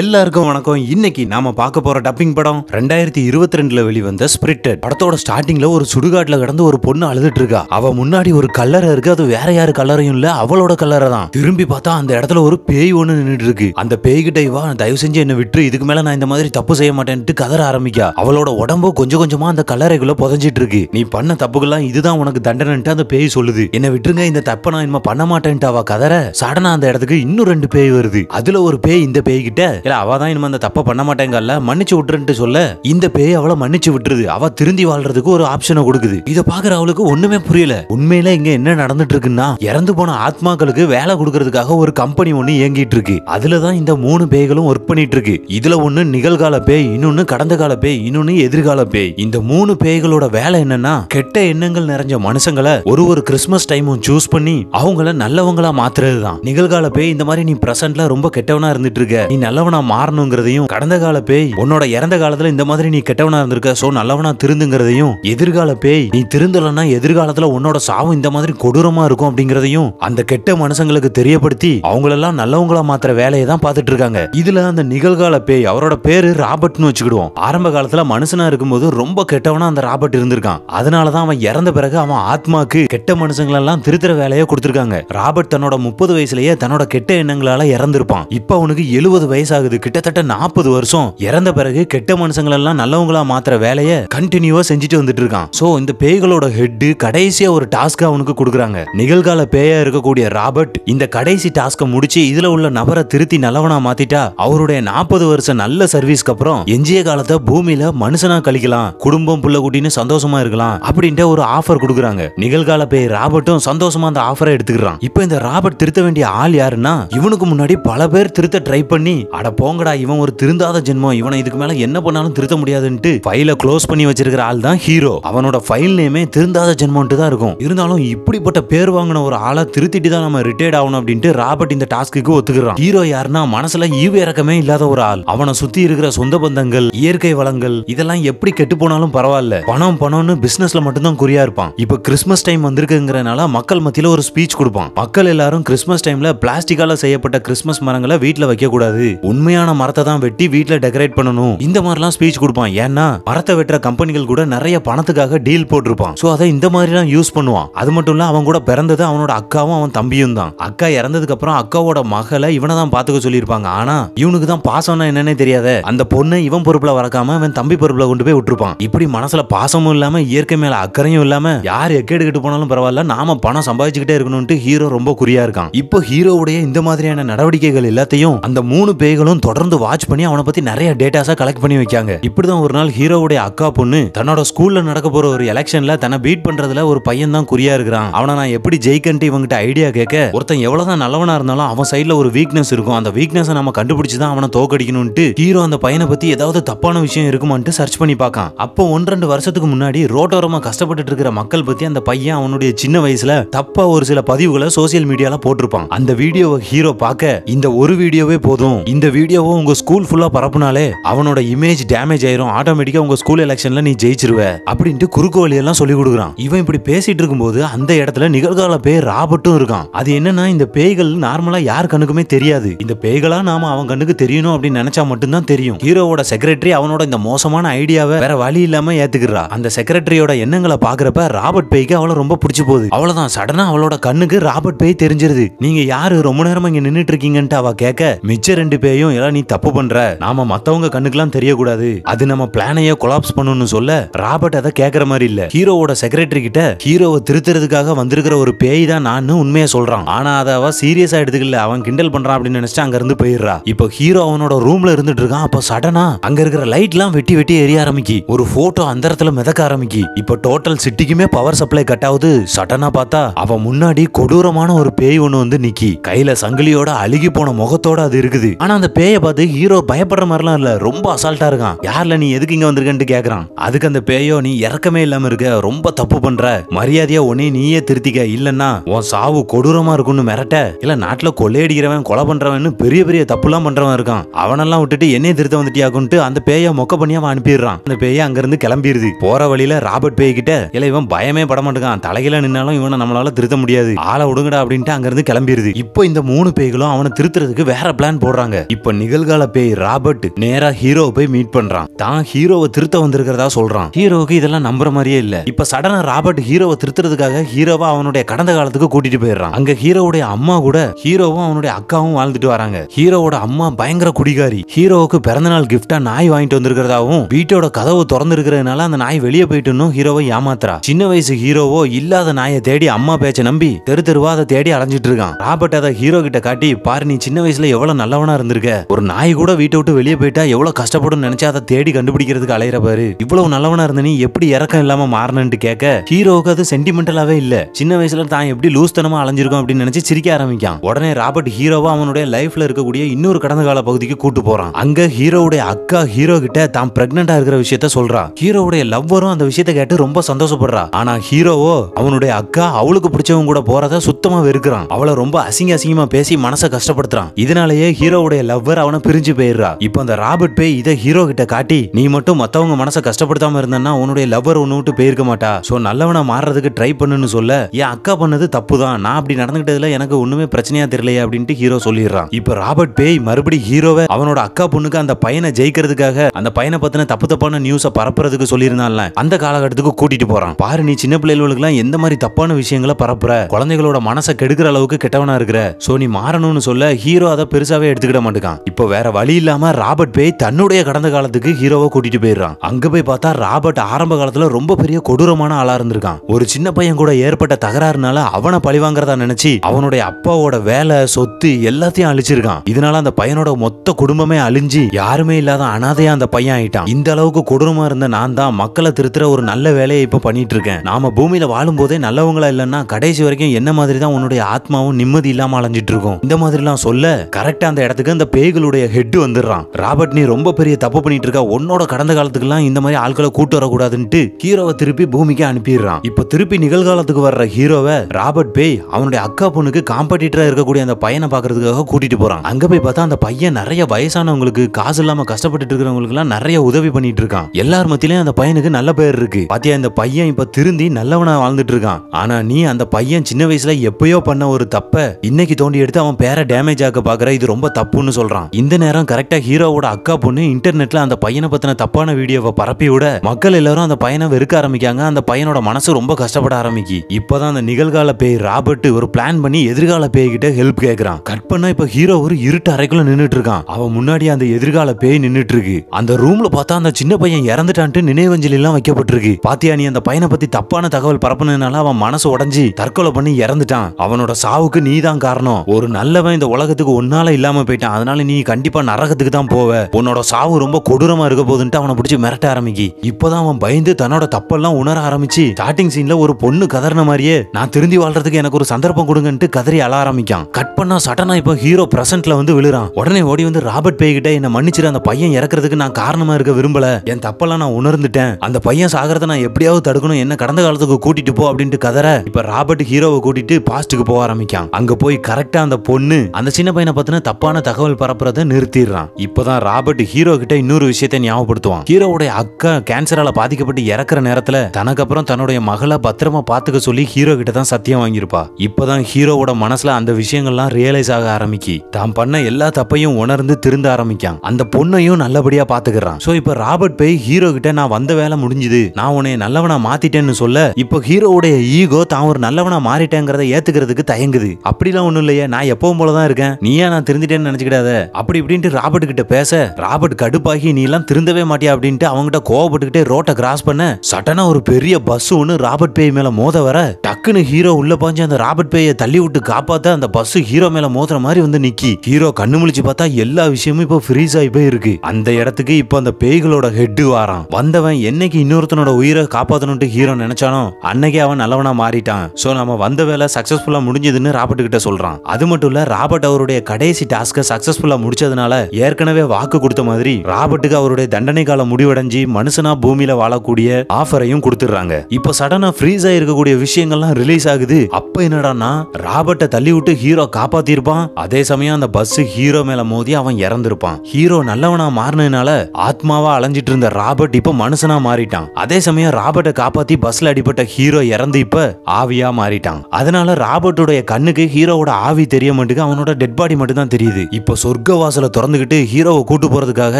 எல்லாருக்கும் வணக்கம் இன்னைக்கு நாம பார்க்க போற டப்பிங் படம் ரெண்டாயிரத்தி இருபத்தி ரெண்டுல வெளிவந்த ஸ்பிரிட்டட் படத்தோட ஸ்டார்டிங்ல ஒரு சுடுகாட்டுல கடந்து ஒரு பொண்ணு அழுதுட்டு இருக்கா அவ முன்னாடி ஒரு கல்லறை இருக்கு அது வேற யாரு கல்லறையும் இல்ல அவளோட கலரை தான் திரும்பி பார்த்தா அந்த இடத்துல ஒரு பேய் ஒண்ணு நின்றுட்டு இருக்கு அந்த கிட்ட இவா தயவு செஞ்சு என்ன விட்டு இதுக்கு மேல நான் இந்த மாதிரி தப்பு செய்ய மாட்டேன்ட்டு கதற ஆரம்பிக்கா அவளோட உடம்பு கொஞ்சம் கொஞ்சமா அந்த கல்லறைக்குள்ள புதஞ்சிட்டு இருக்கு நீ பண்ண தப்புக்கெல்லாம் இதுதான் உனக்கு தண்டனைன்ட்டு அந்த பேய் சொல்லுது என்ன விட்டுருங்க இந்த தப்பை நான் இனிமே பண்ண மாட்டேன்ட்டு அவ கதற சடனா அந்த இடத்துக்கு இன்னும் ரெண்டு பேய் வருது அதுல ஒரு பேய் இந்த பேய்கிட்ட இல்ல அவ தான் இனிமே அந்த தப்பை பண்ண மாட்டேங்கல்ல மன்னிச்சு விட்டுருன்ட்டு சொல்ல இந்த பேய் அவளை மன்னிச்சு விட்டுருது அவ திருந்தி வாழ்றதுக்கு ஒரு ஆப்ஷனை கொடுக்குது இதை பாக்குற அவளுக்கு ஒண்ணுமே புரியல உண்மையில இங்க என்ன நடந்துட்டு இருக்குன்னா இறந்து போன ஆத்மாக்களுக்கு வேலை கொடுக்கறதுக்காக ஒரு கம்பெனி ஒண்ணு இயங்கிட்டு இருக்கு அதுலதான் இந்த மூணு பேய்களும் ஒர்க் பண்ணிட்டு இருக்கு இதுல ஒண்ணு நிகழ்கால பேய் இன்னொன்னு கடந்த கால பேய் இன்னொன்னு எதிர்கால பேய் இந்த மூணு பேய்களோட வேலை என்னன்னா கெட்ட எண்ணங்கள் நிறைஞ்ச மனுஷங்களை ஒரு ஒரு கிறிஸ்மஸ் டைமும் சூஸ் பண்ணி அவங்கள நல்லவங்களா மாத்துறதுதான் நிகழ்கால பேய் இந்த மாதிரி நீ பிரசன்ட்ல ரொம்ப கெட்டவனா இருந்துட்டு இருக்க நீ நல்ல நல்லவனா மாறணுங்கிறதையும் கடந்த கால பேய் உன்னோட இறந்த காலத்துல இந்த மாதிரி நீ கெட்டவனா இருந்திருக்க சோ நல்லவனா திருந்துங்கிறதையும் எதிர்கால பேய் நீ திருந்தலன்னா எதிர்காலத்துல உன்னோட சாவும் இந்த மாதிரி கொடூரமா இருக்கும் அப்படிங்கறதையும் அந்த கெட்ட மனுஷங்களுக்கு தெரியப்படுத்தி அவங்களெல்லாம் நல்லவங்களா மாத்திர வேலையை தான் பார்த்துட்டு இருக்காங்க இதுல அந்த நிகழ்கால பேய் அவரோட பேரு ராபர்ட்னு வச்சுக்கிடுவோம் ஆரம்ப காலத்துல மனுஷனா இருக்கும்போது ரொம்ப கெட்டவனா அந்த ராபர்ட் இருந்திருக்கான் அதனாலதான் அவன் இறந்த பிறகு அவன் ஆத்மாக்கு கெட்ட மனுஷங்களெல்லாம் திருத்துற வேலையை கொடுத்திருக்காங்க ராபர்ட் தன்னோட முப்பது வயசுலயே தன்னோட கெட்ட எண்ணங்களால இறந்திருப்பான் இப்ப அவனுக்கு எழுபது வயசு ஆகுது கிட்டத்தட்ட நாற்பது வருஷம் இறந்த பிறகு கெட்ட மனுஷங்களெல்லாம் நல்லவங்களா மாத்திர வேலையை கண்டினியூவா செஞ்சுட்டு வந்துட்டு இருக்கான் ஸோ இந்த பேய்களோட ஹெட் கடைசியா ஒரு டாஸ்க் அவனுக்கு கொடுக்குறாங்க நிகழ்கால பேயா இருக்கக்கூடிய ராபர்ட் இந்த கடைசி டாஸ்கை முடிச்சு இதுல உள்ள நபரை திருத்தி நல்லவனா மாத்திட்டா அவருடைய நாற்பது வருஷம் நல்ல சர்வீஸ்க்கு அப்புறம் எஞ்சிய காலத்தை பூமியில மனுஷனா கழிக்கலாம் குடும்பம் புள்ள குட்டின்னு சந்தோஷமா இருக்கலாம் அப்படின்ட்டு ஒரு ஆஃபர் கொடுக்குறாங்க நிகழ்கால பேய் ராபர்ட்டும் சந்தோஷமா அந்த ஆஃபரை எடுத்துக்கிறான் இப்போ இந்த ராபர்ட் திருத்த வேண்டிய ஆள் யாருன்னா இவனுக்கு முன்னாடி பல பேர் திருத்த ட்ரை பண்ணி அட போங்கடா இவன் ஒரு திருந்தாத ஜென்மம் இவனை இதுக்கு மேல என்ன பண்ணாலும் திருத்த முடியாதுன்ட்டு ஃபைல க்ளோஸ் பண்ணி வச்சிருக்கிற ஆள் தான் ஹீரோ அவனோட ஃபைல் நேமே திருந்தாத ஜென்மம்ட்டு தான் இருக்கும் இருந்தாலும் இப்படிப்பட்ட பேர் வாங்கின ஒரு ஆளை திருத்திட்டு தான் நம்ம ரிட்டையர்ட் ஆகணும் அப்படின்ட்டு ராபர்ட் இந்த டாஸ்க்கு ஒத்துக்கிறான் ஹீரோ யாருன்னா மனசுல ஈவு இறக்கமே இல்லாத ஒரு ஆள் அவனை சுத்தி இருக்கிற சொந்த பந்தங்கள் இயற்கை வளங்கள் இதெல்லாம் எப்படி கெட்டு போனாலும் பரவாயில்ல பணம் பணம்னு பிசினஸ்ல மட்டும்தான் குறியா இருப்பான் இப்ப கிறிஸ்மஸ் டைம் வந்திருக்குங்கிறனால மக்கள் மத்தியில ஒரு ஸ்பீச் கொடுப்பான் மக்கள் எல்லாரும் கிறிஸ்மஸ் டைம்ல பிளாஸ்டிக்கால செய்யப்பட்ட கிறிஸ்மஸ் மரங்களை வீட்டுல வைக்க கூடாது உண்மையான மரத்தை தான் வெட்டி வீட்டில் டெக்கரேட் பண்ணணும் இந்த மாதிரிலாம் ஸ்பீச் கொடுப்பான் ஏன்னா மரத்தை வெட்டுற கம்பெனிகள் கூட நிறைய பணத்துக்காக டீல் போட்டிருப்பான் ஸோ அதை இந்த மாதிரிலாம் யூஸ் பண்ணுவான் அது மட்டும் இல்லை அவன் கூட பிறந்தது அவனோட அக்காவும் அவன் தம்பியும் தான் அக்கா இறந்ததுக்கு அப்புறம் அக்காவோட மகளை இவனை தான் பார்த்துக்க சொல்லியிருப்பாங்க ஆனா இவனுக்கு தான் பாசம்னா என்னன்னே தெரியாத அந்த பொண்ணை இவன் பொறுப்புல வளர்க்காம அவன் தம்பி பொறுப்புல கொண்டு போய் விட்டுருப்பான் இப்படி மனசுல பாசமும் இல்லாம இயற்கை மேல அக்கறையும் இல்லாம யார் எக்கேடு போனாலும் பரவாயில்ல நாம பணம் சம்பாதிச்சுக்கிட்டே இருக்கணும்ட்டு ஹீரோ ரொம்ப குறியா இருக்கான் இப்போ ஹீரோவுடைய இந்த மாதிரியான நடவடிக்கைகள் எல்லாத்தையும் அந்த மூணு பேய்கள் அதிகாரிகளும் தொடர்ந்து வாட்ச் பண்ணி அவனை பத்தி நிறைய டேட்டாஸா கலெக்ட் பண்ணி வைக்காங்க இப்படிதான் ஒரு நாள் ஹீரோவுடைய அக்கா பொண்ணு தன்னோட ஸ்கூல்ல நடக்க போற ஒரு எலெக்ஷன்ல தன்னை பீட் பண்றதுல ஒரு பையன் தான் குறியா இருக்கிறான் அவனை நான் எப்படி ஜெயிக்கன்ட்டு இவங்கிட்ட ஐடியா கேட்க ஒருத்தன் எவ்வளவுதான் நல்லவனா இருந்தாலும் அவன் சைட்ல ஒரு வீக்னஸ் இருக்கும் அந்த வீக்னஸ் நம்ம கண்டுபிடிச்சுதான் தான் அவனை தோக்கடிக்கணும்ட்டு ஹீரோ அந்த பையனை பத்தி ஏதாவது தப்பான விஷயம் இருக்குமான்ட்டு சர்ச் பண்ணி பார்க்கான் அப்போ ஒன்று ரெண்டு வருஷத்துக்கு முன்னாடி ரோட்டோரமா கஷ்டப்பட்டு இருக்கிற மக்கள் பத்தி அந்த பையன் அவனுடைய சின்ன வயசுல தப்பா ஒரு சில பதிவுகளை சோசியல் மீடியால போட்டிருப்பான் அந்த வீடியோவை ஹீரோ பார்க்க இந்த ஒரு வீடியோவே போதும் இந்த வீடியோவும் உங்க ஸ்கூல் ஃபுல்லா பரப்புனாலே அவனோட இமேஜ் டேமேஜ் ஆயிரும் ஆட்டோமேட்டிக்கா உங்க ஸ்கூல் எலெக்ஷன்ல நீ ஜெயிச்சிருவ அப்படின்ட்டு குறுக்கு வழியெல்லாம் சொல்லி கொடுக்குறான் இவன் இப்படி பேசிட்டு இருக்கும்போது அந்த இடத்துல நிகழ்கால பேய் ராபர்ட்டும் இருக்கான் அது என்னன்னா இந்த பேய்கள் நார்மலா யார் கண்ணுக்குமே தெரியாது இந்த பேய்களா நாம அவன் கண்ணுக்கு தெரியணும் அப்படின்னு நினைச்சா மட்டும்தான் தெரியும் ஹீரோவோட செக்ரட்டரி அவனோட இந்த மோசமான ஐடியாவை வேற வழி இல்லாம ஏத்துக்கிறா அந்த செக்ரட்டரியோட எண்ணங்களை பாக்குறப்ப ராபர்ட் பேய்க்கு அவளை ரொம்ப பிடிச்சி போகுது அவ்வளவுதான் சடனா அவளோட கண்ணுக்கு ராபர்ட் பேய் தெரிஞ்சிருது நீங்க யாரு ரொம்ப நேரம் இங்க நின்றுட்டு இருக்கீங்கன்ட்டு அவ கேட்க மிச்ச ரெண்டு பேயும் தெரியும் எல்லாம் நீ தப்பு பண்ற நாம மத்தவங்க கண்ணுக்கெல்லாம் தெரியக்கூடாது அது நம்ம பிளானையே கொலாப்ஸ் பண்ணணும் சொல்ல ராபர்ட் அதை கேக்குற மாதிரி இல்ல ஹீரோவோட செக்ரட்டரி கிட்ட ஹீரோவை திருத்துறதுக்காக வந்திருக்கிற ஒரு பேய் தான் நான் உண்மையை சொல்றான் ஆனா அதை அவ சீரியஸா எடுத்துக்கல அவன் கிண்டல் பண்றான் அப்படின்னு நினைச்சு அங்க இருந்து போயிடுறா இப்போ ஹீரோ அவனோட ரூம்ல இருந்துட்டு இருக்கான் அப்ப சடனா அங்க இருக்கிற லைட் எல்லாம் வெட்டி வெட்டி எரிய ஆரம்பிக்கு ஒரு போட்டோ அந்த இடத்துல மிதக்க ஆரம்பிக்கு இப்போ டோட்டல் சிட்டிக்குமே பவர் சப்ளை கட் ஆகுது சடனா பார்த்தா அவன் முன்னாடி கொடூரமான ஒரு பேய் ஒண்ணு வந்து நிக்கி கையில சங்கிலியோட அழுகி போன முகத்தோட அது இருக்குது ஆனா அந்த அந்த பேயை பார்த்து ஹீரோ பயப்படுற மாதிரிலாம் இல்லை ரொம்ப அசால்ட்டாக இருக்கான் யாரில் நீ எதுக்கு இங்கே வந்திருக்கன்னு கேட்குறான் அதுக்கு அந்த பேயோ நீ இறக்கமே இல்லாமல் இருக்க ரொம்ப தப்பு பண்ணுற மரியாதையாக உன்னே நீயே திருத்திக்க இல்லைன்னா உன் சாவு கொடூரமாக இருக்கும்னு மிரட்ட இல்லை நாட்டில் கொள்ளையடிக்கிறவன் கொலை பண்றவன் பெரிய பெரிய தப்புலாம் பண்ணுறவன் இருக்கான் அவனெல்லாம் விட்டுட்டு என்னையே திருத்த வந்துட்டியாக்குன்ட்டு அந்த பேயை மொக்க பண்ணி அவன் அனுப்பிடுறான் அந்த பேய அங்கேருந்து கிளம்பிடுது போகிற வழியில் ராபர்ட் கிட்ட இல்லை இவன் பயமே பட மாட்டேங்கான் தலையில நின்னாலும் இவனை நம்மளால திருத்த முடியாது ஆளை விடுங்கடா அப்படின்ட்டு அங்கேருந்து கிளம்பிடுது இப்போ இந்த மூணு பேய்களும் அவனை திருத்துறதுக்கு வேற பிளான் போடுறாங்க இப்ப நிகழ்கால பேய் ராபர்ட் நேரா ஹீரோ போய் மீட் பண்றான் தான் ஹீரோவை திருத்த வந்திருக்கிறதா சொல்றான் ஹீரோவுக்கு இதெல்லாம் நம்புற மாதிரியே இல்ல இப்ப சடனா ராபர்ட் ஹீரோவை திருத்துறதுக்காக ஹீரோவா அவனுடைய கடந்த காலத்துக்கு கூட்டிட்டு போயிடுறான் அங்க ஹீரோவுடைய அம்மா கூட ஹீரோவும் அவனுடைய அக்காவும் வாழ்ந்துட்டு வராங்க ஹீரோவோட அம்மா பயங்கர குடிகாரி ஹீரோவுக்கு பிறந்தநாள் கிஃப்டா நாய் வாங்கிட்டு வந்திருக்கிறதாவும் வீட்டோட கதவு திறந்து இருக்கிறதுனால அந்த நாய் வெளியே போயிட்டு ஹீரோவை ஏமாத்துறா சின்ன வயசு ஹீரோவோ இல்லாத நாயை தேடி அம்மா பேச்ச நம்பி தெரு தெருவா அதை தேடி அலைஞ்சிட்டு இருக்கான் ராபர்ட் அதை ஹீரோ கிட்ட காட்டி பாரு நீ சின்ன வயசுல எவ்வளவு நல்லவனா இருந்திருக்க இருக்க ஒரு நாய் கூட வீட்டை விட்டு வெளியே போயிட்டா எவ்வளவு கஷ்டப்படும் நினைச்சா அதை தேடி கண்டுபிடிக்கிறதுக்கு அலையிற பாரு இவ்வளவு நல்லவனா இருந்த நீ எப்படி இறக்கம் இல்லாம மாறணும்னு கேட்க ஹீரோவுக்கு அது சென்டிமெண்டலாவே இல்ல சின்ன வயசுல தான் எப்படி லூஸ்தனமா அலைஞ்சிருக்கும் அப்படின்னு நினைச்சு சிரிக்க ஆரம்பிக்கான் உடனே ராபர்ட் ஹீரோவா அவனுடைய லைஃப்ல இருக்கக்கூடிய இன்னொரு கடந்த கால பகுதிக்கு கூட்டு போறான் அங்க ஹீரோவுடைய அக்கா ஹீரோ கிட்ட தான் பிரெக்னெண்டா இருக்கிற விஷயத்த சொல்றான் ஹீரோவுடைய லவ்வரும் அந்த விஷயத்த கேட்டு ரொம்ப சந்தோஷப்படுறா ஆனா ஹீரோவோ அவனுடைய அக்கா அவளுக்கு பிடிச்சவங்க கூட போறத சுத்தமா வெறுக்கிறான் அவளை ரொம்ப அசிங்க அசிங்கமா பேசி மனசை கஷ்டப்படுத்துறான் இதனாலேயே ஹீரோவுடைய லவ்வர் அவனை பிரிஞ்சு போயிடுறா இப்போ அந்த ராபர்ட் பேய் இதை ஹீரோ கிட்ட காட்டி நீ மட்டும் மத்தவங்க மனசை கஷ்டப்படுத்தாம இருந்தனா உன்னுடைய லவ்வர் ஒன்று விட்டு போயிருக்க மாட்டா ஸோ நல்லவனா மாறுறதுக்கு ட்ரை பண்ணுன்னு சொல்ல என் அக்கா பண்ணது தப்பு தான் நான் அப்படி நடந்துகிட்டதுல எனக்கு ஒண்ணுமே பிரச்சனையா தெரியலையே அப்படின்ட்டு ஹீரோ சொல்லிடுறான் இப்போ ராபர்ட் பேய் மறுபடி ஹீரோவை அவனோட அக்கா பொண்ணுக்கு அந்த பையனை ஜெயிக்கிறதுக்காக அந்த பையனை பத்தின தப்பு தப்பான நியூஸை பரப்புறதுக்கு சொல்லியிருந்தான்ல அந்த காலகட்டத்துக்கு கூட்டிட்டு போறான் பாரு நீ சின்ன பிள்ளைகளுக்குலாம் எந்த மாதிரி தப்பான விஷயங்களை பரப்புற குழந்தைகளோட மனசை கெடுக்கிற அளவுக்கு கெட்டவனா இருக்கிற சோ நீ மாறணும்னு சொல்ல ஹீரோ அதை பெருசாவே எடுத்துக்கிட மாட்டேங்க இருக்கான் இப்போ வேற வழி இல்லாம ராபர்ட் பேய் தன்னுடைய கடந்த காலத்துக்கு ஹீரோவை கூட்டிட்டு போயிடுறான் அங்க போய் பார்த்தா ராபர்ட் ஆரம்ப காலத்துல ரொம்ப பெரிய கொடூரமான ஆளா இருந்திருக்கான் ஒரு சின்ன பையன் கூட ஏற்பட்ட தகராறுனால அவனை பழிவாங்கிறதா நினைச்சு அவனுடைய அப்பாவோட வேலை சொத்து எல்லாத்தையும் அழிச்சிருக்கான் இதனால அந்த பையனோட மொத்த குடும்பமே அழிஞ்சு யாருமே இல்லாத அனாதையா அந்த பையன் ஆயிட்டான் இந்த அளவுக்கு கொடூரமா இருந்த நான் தான் மக்களை திருத்துற ஒரு நல்ல வேலையை இப்ப பண்ணிட்டு இருக்கேன் நாம பூமியில வாழும் போதே நல்லவங்களா இல்லைன்னா கடைசி வரைக்கும் என்ன மாதிரி தான் உன்னுடைய ஆத்மாவும் நிம்மதி இல்லாம அழஞ்சிட்டு இருக்கும் இந்த மாதிரிலாம் சொல்ல கரெக்டா அந்த இடத்துக்கு அந்த பேய்களுடைய ஹெட் வந்துடுறான் ராபர்ட் நீ ரொம்ப பெரிய தப்பு பண்ணிட்டு இருக்கா உன்னோட கடந்த காலத்துக்குலாம் இந்த மாதிரி ஆட்களை கூட்டு வரக்கூடாதுன்ட்டு ஹீரோவை திருப்பி பூமிக்கு அனுப்பிடுறான் இப்போ திருப்பி நிகழ்காலத்துக்கு வர்ற ஹீரோவை ராபர்ட் பேய் அவனுடைய அக்கா பொண்ணுக்கு காம்படிட்டரா இருக்கக்கூடிய அந்த பையனை பாக்குறதுக்காக கூட்டிட்டு போறான் அங்க போய் பார்த்தா அந்த பையன் நிறைய வயசானவங்களுக்கு காசு இல்லாம கஷ்டப்பட்டு இருக்கிறவங்களுக்கு எல்லாம் நிறைய உதவி பண்ணிட்டு இருக்கான் எல்லார் மத்தியிலயும் அந்த பையனுக்கு நல்ல பேர் இருக்கு பாத்தியா இந்த பையன் இப்ப திருந்தி நல்லவனா வாழ்ந்துட்டு இருக்கான் ஆனா நீ அந்த பையன் சின்ன வயசுல எப்பயோ பண்ண ஒரு தப்ப இன்னைக்கு தோண்டி எடுத்து அவன் பேரை டேமேஜ் ஆக்க பாக்குற இது ரொம்ப தப்புன்னு சொல்ல சொல்றான் இந்த நேரம் கரெக்டா ஹீரோவோட அக்கா பொண்ணு இன்டர்நெட்ல அந்த பையனை பத்தின தப்பான வீடியோவை பரப்பி விட மக்கள் எல்லாரும் அந்த பையனை வெறுக்க ஆரம்பிக்காங்க அந்த பையனோட மனசு ரொம்ப கஷ்டப்பட ஆரம்பிக்கு இப்பதான் அந்த நிகழ்கால பேய் ராபர்ட் ஒரு பிளான் பண்ணி எதிர்கால பேய்கிட்ட ஹெல்ப் கேட்கறான் கட் பண்ணா இப்ப ஹீரோ ஒரு இருட்டு அறைக்குள்ள நின்னுட்டு இருக்கான் அவன் முன்னாடி அந்த எதிர்கால பேய் நின்னுட்டு இருக்கு அந்த ரூம்ல பார்த்தா அந்த சின்ன பையன் இறந்துட்டான்ட்டு நினைவஞ்சலி எல்லாம் வைக்கப்பட்டிருக்கு பாத்தியா நீ அந்த பையனை பத்தி தப்பான தகவல் பரப்புனதுனால அவன் மனசு உடஞ்சி தற்கொலை பண்ணி இறந்துட்டான் அவனோட சாவுக்கு நீ தான் காரணம் ஒரு நல்லவன் இந்த உலகத்துக்கு ஒன்னால இல்லாம போயிட்டான் அதனால அதனால நீ கண்டிப்பா நரகத்துக்கு தான் போவ உன்னோட சாவு ரொம்ப கொடூரமா இருக்க போதுன்ட்டு அவனை பிடிச்சி மிரட்ட ஆரம்பிக்கு இப்போதான் அவன் பயந்து தன்னோட தப்பெல்லாம் உணர ஆரம்பிச்சு ஸ்டார்டிங் சீனில் ஒரு பொண்ணு கதறின மாதிரியே நான் திருந்தி வாழ்றதுக்கு எனக்கு ஒரு சந்தர்ப்பம் கொடுங்கன்ட்டு கதறி அழ ஆரம்பிக்கான் கட் பண்ணா சடனா இப்போ ஹீரோ பிரசன்ட்ல வந்து விழுறான் உடனே ஓடி வந்து ராபர்ட் பேய்கிட்ட என்ன மன்னிச்சிரு அந்த பையன் இறக்குறதுக்கு நான் காரணமா இருக்க விரும்பல என் தப்பெல்லாம் நான் உணர்ந்துட்டேன் அந்த பையன் சாகிறத நான் எப்படியாவது தடுக்கணும் என்ன கடந்த காலத்துக்கு கூட்டிட்டு போ அப்படின்ட்டு கதற இப்ப ராபர்ட் ஹீரோவை கூட்டிட்டு பாஸ்ட்டுக்கு போக ஆரம்பிக்கான் அங்க போய் கரெக்டா அந்த பொண்ணு அந்த சின்ன பையனை பத்தின தப்பான தகவல் தகவல் பரப்புறத நிறுத்திடுறான் இப்பதான் ராபர்ட் ஹீரோ கிட்ட இன்னொரு விஷயத்தை ஞாபகப்படுத்துவான் ஹீரோவுடைய அக்கா கேன்சரால பாதிக்கப்பட்டு இறக்குற நேரத்துல தனக்கு அப்புறம் தன்னுடைய மகளை பத்திரமா பாத்துக்க சொல்லி ஹீரோ கிட்ட தான் சத்தியம் வாங்கியிருப்பா இப்பதான் ஹீரோவோட மனசுல அந்த விஷயங்கள்லாம் ரியலைஸ் ஆக ஆரம்பிக்கு தான் பண்ண எல்லா தப்பையும் உணர்ந்து திருந்த ஆரம்பிக்கான் அந்த பொண்ணையும் நல்லபடியா பாத்துக்கிறான் சோ இப்ப ராபர்ட் போய் ஹீரோ கிட்ட நான் வந்த வேலை முடிஞ்சுது நான் உன்னை நல்லவனா மாத்திட்டேன்னு சொல்ல இப்ப ஹீரோவுடைய ஈகோ தான் ஒரு நல்லவனா மாறிட்டேங்கிறத ஏத்துக்கிறதுக்கு தயங்குது அப்படிலாம் ஒண்ணும் இல்லையே நான் எப்பவும் போலதான் இருக்கேன் நீயா நான் திருந்திட்டேன்னு நினைச்சுக்கிடாது பண்ணாத அப்படி இப்படின்ட்டு ராபர்ட் கிட்ட பேச ராபர்ட் கடுப்பாகி நீ எல்லாம் திருந்தவே மாட்டியா அப்படின்ட்டு அவங்ககிட்ட கோவப்பட்டுக்கிட்டே ரோட்டை கிராஸ் பண்ண சட்டனா ஒரு பெரிய பஸ் ஒன்று ராபர்ட் பேய் மேல மோத வர டக்குன்னு ஹீரோ உள்ள பாஞ்சு அந்த ராபர்ட் பேய தள்ளி விட்டு காப்பாத்த அந்த பஸ் ஹீரோ மேல மோதுற மாதிரி வந்து நிக்கி ஹீரோ கண்ணு முழிச்சு பார்த்தா எல்லா விஷயமும் இப்போ ஃப்ரீஸ் ஆகி போய் இருக்கு அந்த இடத்துக்கு இப்போ அந்த பேய்களோட ஹெட் வாரான் வந்தவன் என்னைக்கு இன்னொருத்தனோட உயிரை காப்பாத்தணும்ட்டு ஹீரோ நினைச்சானோ அன்னைக்கே அவன் நல்லவனா மாறிட்டான் சோ நம்ம வந்த வேலை சக்சஸ்ஃபுல்லா முடிஞ்சதுன்னு ராபர்ட் கிட்ட சொல்றான் அது மட்டும் இல்ல ராபர்ட் அவருடைய கடைசி டாஸ்க்கை சக்சஸ் சக்சஸ்ஃபுல்லா முடிச்சதுனால ஏற்கனவே வாக்கு கொடுத்த மாதிரி ராபர்ட்டுக்கு அவருடைய தண்டனை காலம் முடிவடைஞ்சு மனுஷனா பூமியில வாழக்கூடிய ஆஃபரையும் கொடுத்துடுறாங்க இப்போ சடனா ஃப்ரீஸ் ஆயிருக்கக்கூடிய விஷயங்கள்லாம் ரிலீஸ் ஆகுது அப்ப என்னடானா ராபர்ட்டை தள்ளி விட்டு ஹீரோ காப்பாத்திருப்பான் அதே சமயம் அந்த பஸ் ஹீரோ மேல மோதி அவன் இறந்திருப்பான் ஹீரோ நல்லவனா மாறினதுனால ஆத்மாவா அலைஞ்சிட்டு இருந்த ராபர்ட் இப்ப மனுஷனா மாறிட்டான் அதே சமயம் ராபர்ட்டை காப்பாத்தி பஸ்ல அடிபட்ட ஹீரோ இறந்து இப்ப ஆவியா மாறிட்டான் அதனால ராபர்ட்டுடைய கண்ணுக்கு ஹீரோவோட ஆவி தெரிய மாட்டேங்குது அவனோட டெட் பாடி மட்டும் தான் தெரியுது இப்ப சொர்க்க வாசலை திறந்துகிட்டு ஹீரோவை கூட்டு போறதுக்காக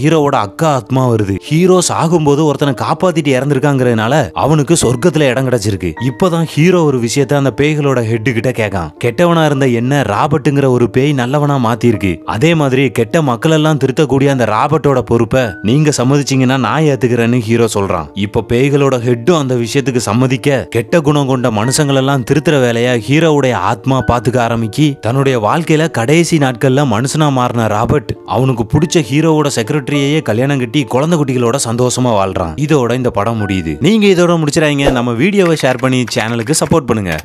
ஹீரோவோட அக்கா ஆத்மா வருது ஹீரோ சாகும்போது ஒருத்தனை காப்பாத்திட்டு இறந்துருக்காங்கிறதுனால அவனுக்கு சொர்க்கத்துல இடம் கிடைச்சிருக்கு இப்பதான் ஹீரோ ஒரு விஷயத்த அந்த பேய்களோட ஹெட்டு கிட்ட கேட்கான் கெட்டவனா இருந்த என்ன ராபர்ட்டுங்கிற ஒரு பேய் நல்லவனா மாத்திருக்கு அதே மாதிரி கெட்ட மக்கள் எல்லாம் திருத்தக்கூடிய அந்த ராபர்ட்டோட பொறுப்பை நீங்க சம்மதிச்சீங்கன்னா நான் ஏத்துக்கிறேன்னு ஹீரோ சொல்றான் இப்ப பேய்களோட ஹெட்டும் அந்த விஷயத்துக்கு சம்மதிக்க கெட்ட குணம் கொண்ட மனுஷங்கள் எல்லாம் திருத்துற வேலையா ஹீரோவுடைய ஆத்மா பாத்துக்க ஆரம்பிக்கு தன்னுடைய வாழ்க்கையில கடைசி நாட்கள்ல மனுஷனா மாறின ராபர்ட் அவனுக்கு பிடிச்ச ஹீரோவோட செக்ரட்டரியே கல்யாணம் கட்டி குழந்தை குட்டிகளோட சந்தோஷமா வாழ்றான் இதோட இந்த படம் முடியுது நீங்க இதோட முடிச்சிடாங்க நம்ம வீடியோவை ஷேர் பண்ணி சேனலுக்கு சப்போர்ட் பண்ணுங்க